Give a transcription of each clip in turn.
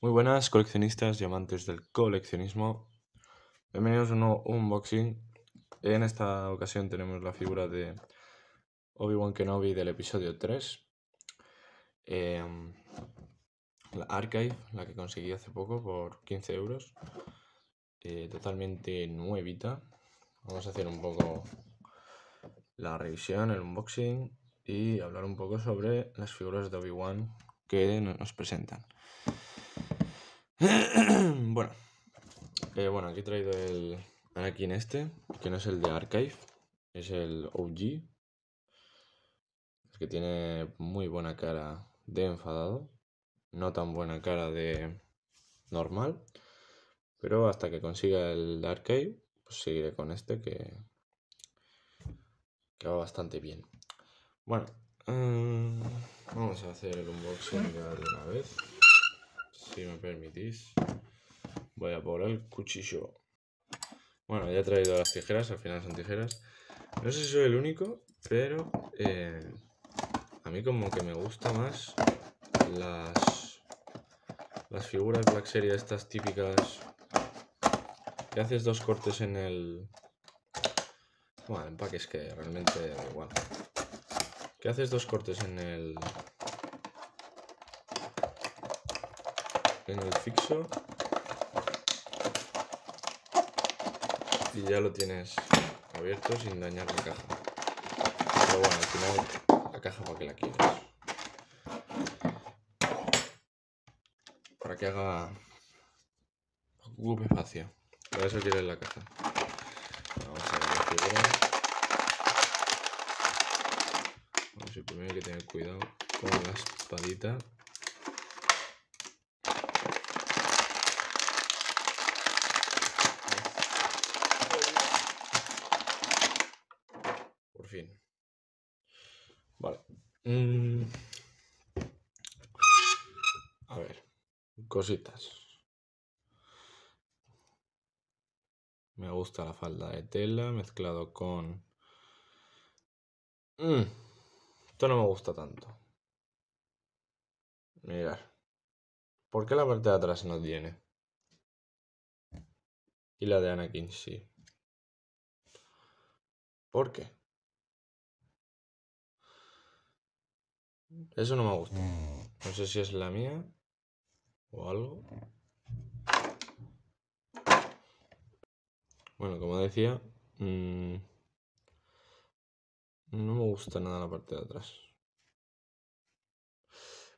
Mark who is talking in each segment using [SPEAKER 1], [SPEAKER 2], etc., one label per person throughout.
[SPEAKER 1] Muy buenas coleccionistas y amantes del coleccionismo. Bienvenidos a un nuevo unboxing. En esta ocasión tenemos la figura de Obi-Wan Kenobi del episodio 3. Em, la Archive, la que conseguí hace poco por 15 euros. Eh, totalmente nuevita. Vamos a hacer un poco la revisión, el unboxing y hablar un poco sobre las figuras de Obi-Wan que nos presentan. bueno, eh, bueno, aquí he traído el en este, que no es el de Archive, es el OG, que tiene muy buena cara de enfadado, no tan buena cara de normal, pero hasta que consiga el archive pues seguiré con este que, que va bastante bien. Bueno, em, vamos a hacer el unboxing de una vez. Si me permitís. Voy a por el cuchillo. Bueno, ya he traído las tijeras, al final son tijeras. No sé si soy el único, pero eh, a mí como que me gusta más las, las figuras Black Series, estas típicas que haces dos cortes en el... Bueno, el empaque es que realmente da igual. Que haces dos cortes en el, en el fixo y ya lo tienes abierto sin dañar la caja pero bueno al final la caja para que la quieres para que haga ocupe espacio para eso quieres la caja vamos a ver la vamos a primero hay que tener cuidado con la espadita Vale. Mm. A ver, cositas. Me gusta la falda de tela mezclado con... Mm, esto no me gusta tanto. Mirad ¿Por qué la parte de atrás no tiene? Y la de Anakin sí. ¿Por qué? Eso no me gusta. Mm. No sé si es la mía o algo. Bueno, como decía, mm, no me gusta nada la parte de atrás.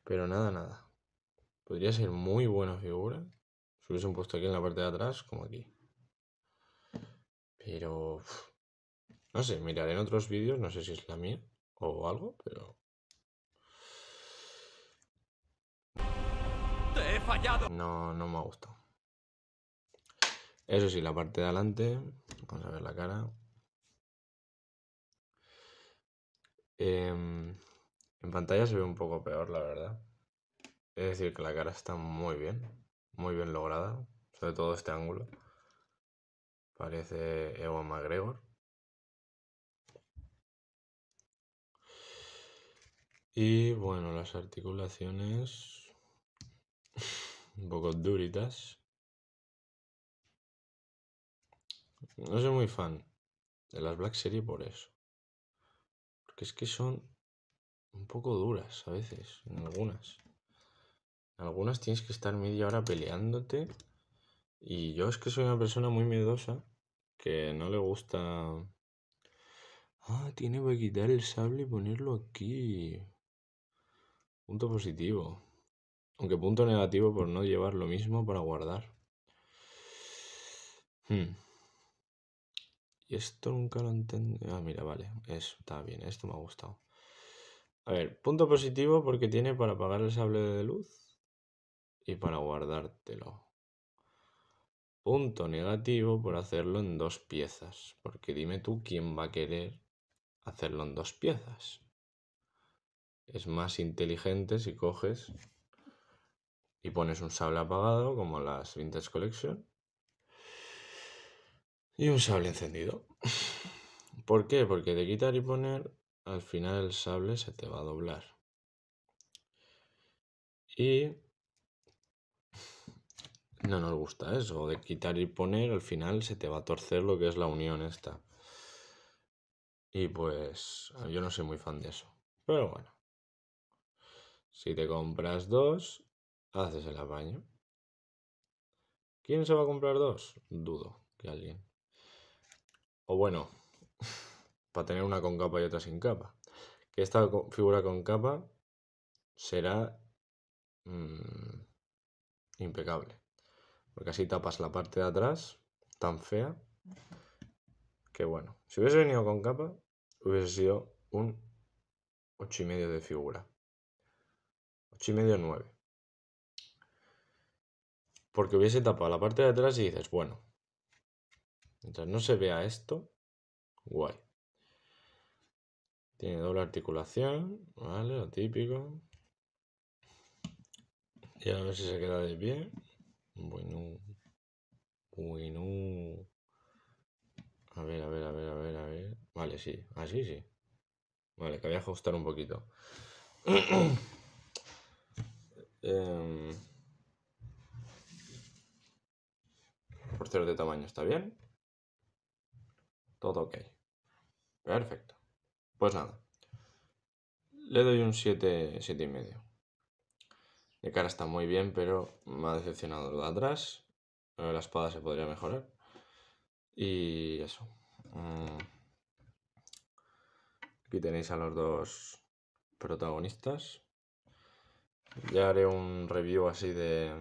[SPEAKER 1] Pero nada, nada. Podría ser muy buena figura si un puesto aquí en la parte de atrás como aquí. Pero... No sé, miraré en otros vídeos, no sé si es la mía o algo, pero No, no me ha gustado. Eso sí, la parte de adelante. Vamos a ver la cara. Em, en pantalla se ve un poco peor, la verdad. Es decir, que la cara está muy bien. Muy bien lograda. Sobre todo este ángulo. Parece Ewan McGregor. Y bueno, las articulaciones Un poco duritas. No soy muy fan de las Black Series por eso. Porque es que son un poco duras a veces, en algunas. algunas tienes que estar media hora peleándote. Y yo es que soy una persona muy miedosa que no le gusta. Ah, tiene que quitar el sable y ponerlo aquí. Punto positivo. Aunque punto negativo por no llevar lo mismo para guardar. Hmm. Y esto nunca lo entendí. Ah, mira, vale. Eso, está bien. Esto me ha gustado. A ver, punto positivo porque tiene para apagar el sable de luz y para guardártelo. Punto negativo por hacerlo en dos piezas. Porque dime tú quién va a querer hacerlo en dos piezas. Es más inteligente si coges y pones un sable apagado como las Vintage Collection y un sable encendido. ¿Por qué? Porque de quitar y poner al final el sable se te va a doblar. Y no nos gusta eso, de quitar y poner al final se te va a torcer lo que es la unión esta. Y pues yo no soy muy fan de eso. Pero bueno. Si te compras dos, haces el apaño. ¿Quién se va a comprar dos? Dudo que alguien. O bueno, para tener una con capa y otra sin capa. Que esta figura con capa será mm, impecable. Porque así tapas la parte de atrás, tan fea, que bueno. Si hubiese venido con capa, hubiese sido un y medio de figura. 8,5 o 9 porque hubiese tapado la parte de atrás y dices, bueno, mientras no se vea esto, guay. Tiene doble articulación, ¿vale? Lo típico. Y a ver si se queda de pie. Bueno. Bueno. A ver, a ver, a ver, a ver, a ver. Vale, sí. Así sí. Vale, que voy a ajustar un poquito. Em, de tamaño, ¿está bien? Todo ok. Perfecto. Pues nada. Le doy un 7, 7 y medio. De cara está muy bien, pero me ha decepcionado lo de atrás. La espada se podría mejorar. Y eso. Mm. Aquí tenéis a los dos protagonistas. Ya haré un review así de,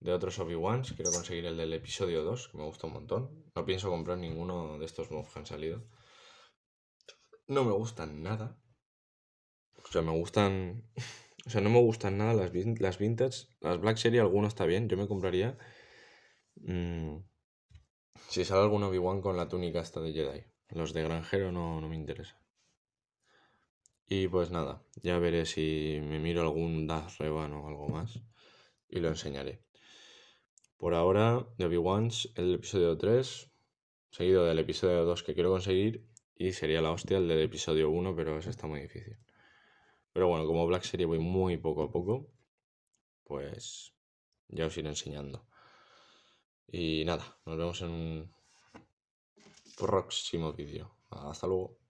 [SPEAKER 1] de otros Obi-Wans. Quiero conseguir el del episodio 2, que me gusta un montón. No pienso comprar ninguno de estos nuevos que han salido. No me gustan nada. O sea, me gustan... O sea, no me gustan nada las, las vintage. Las Black Series, alguno está bien. Yo me compraría... Mm, si sale algún Obi-Wan con la túnica esta de Jedi. Los de granjero no, no me interesan. Y pues nada, ya veré si me miro algún Daz Revan o algo más y lo enseñaré. Por ahora, de obi el episodio 3, seguido del episodio 2 que quiero conseguir, y sería la hostia el del episodio 1, pero eso está muy difícil. Pero bueno, como Black Series voy muy poco a poco, pues ya os iré enseñando. Y nada, nos vemos en un próximo vídeo. Hasta luego.